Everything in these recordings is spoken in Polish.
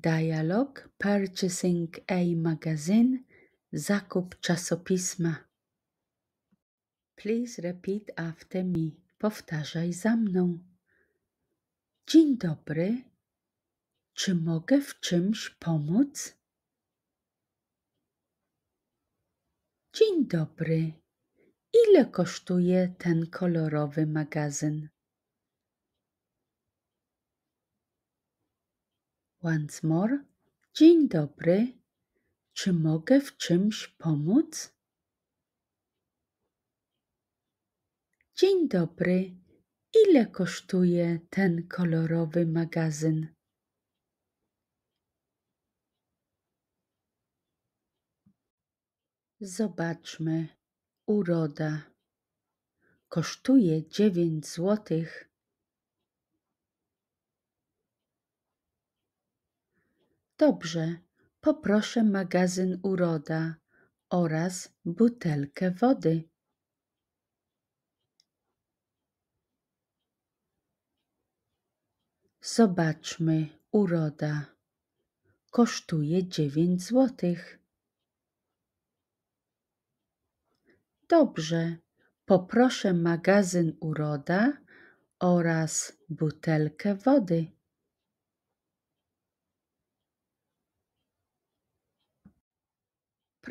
Dialog Purchasing a Magazine Zakup czasopisma. Please repeat after me. Powtarzaj za mną. Dzień dobry. Czy mogę w czymś pomóc? Dzień dobry. Ile kosztuje ten kolorowy magazyn? Once more. Dzień dobry. Czy mogę w czymś pomóc? Dzień dobry. Ile kosztuje ten kolorowy magazyn? Zobaczmy. Uroda kosztuje dziewięć złotych Dobrze, poproszę magazyn Uroda oraz butelkę wody. Zobaczmy, uroda. Kosztuje dziewięć złotych. Dobrze, poproszę magazyn uroda oraz butelkę wody.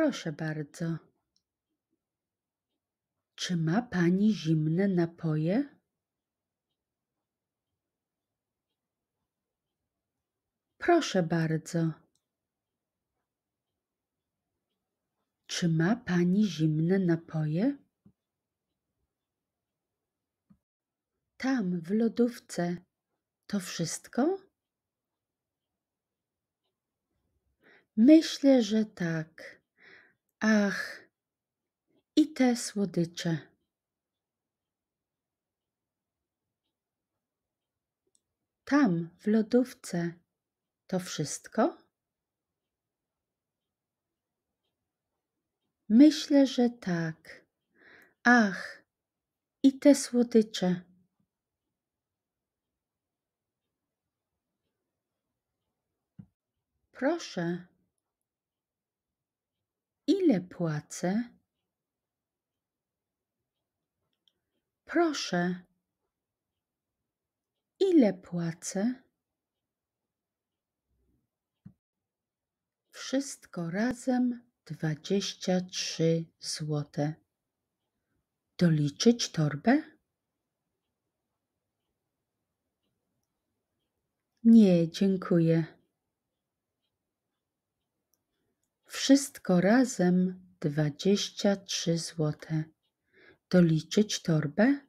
Proszę bardzo. Czy ma pani zimne napoje? Proszę bardzo. Czy ma pani zimne napoje? Tam w lodówce to wszystko? Myślę, że tak. Ach, i te słodycze. Tam, w lodówce, to wszystko? Myślę, że tak. Ach, i te słodycze. Proszę, Ile płacę? Proszę. Ile płacę? Wszystko razem dwadzieścia trzy złote. Doliczyć torbę? Nie, dziękuję. Wszystko razem dwadzieścia trzy złote. Doliczyć torbę?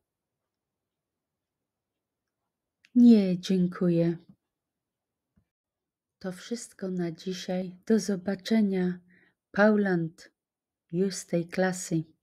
Nie, dziękuję. To wszystko na dzisiaj. Do zobaczenia. Pauland, już z tej klasy.